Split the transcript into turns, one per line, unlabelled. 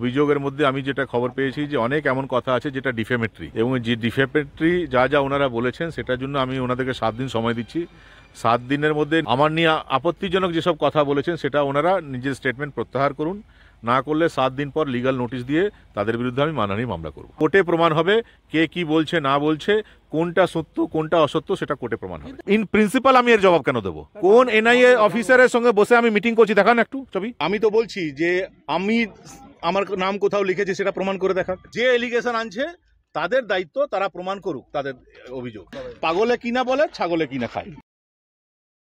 অভিযোগের মধ্যে আমি যেটা খবর পেয়েছি যে অনেক এমন কথা আছে যেটা ডিফেমেট্রি এবং যে ডিফেমেট্রি যা যা ওনারা বলেছেন সেটার জন্য আমি ওনাদেরকে সাত দিন সময় দিচ্ছি সাত দিনের মধ্যে আমার নিয়ে আপত্তিজনক যেসব কথা বলেছেন সেটা ওনারা নিজের স্টেটমেন্ট প্রত্যাহার করুন না করলে সাত দিন পর লিগাল নোটিশ দিয়ে তাদের বিরুদ্ধে আমি মানহানি মামলা করব কোর্টে প্রমাণ হবে কে কি বলছে না বলছে কোনটা সত্য কোনটা অসত্য সেটা কোর্টে প্রমাণ হবে ইন প্রিন্সিপাল আমি এর জবাব কেন দেবো কোন এনআইএ অফিসারের সঙ্গে বসে আমি মিটিং করছি দেখান একটু ছবি আমি তো বলছি যে আমি আমার নাম কোথাও লিখেছে সেটা প্রমাণ করে দেখা যে এলিগেশন আনছে তাদের দায়িত্ব তারা প্রমাণ করুক তাদের অভিযোগ পাগলে কিনা বলে ছাগলে কিনা খায়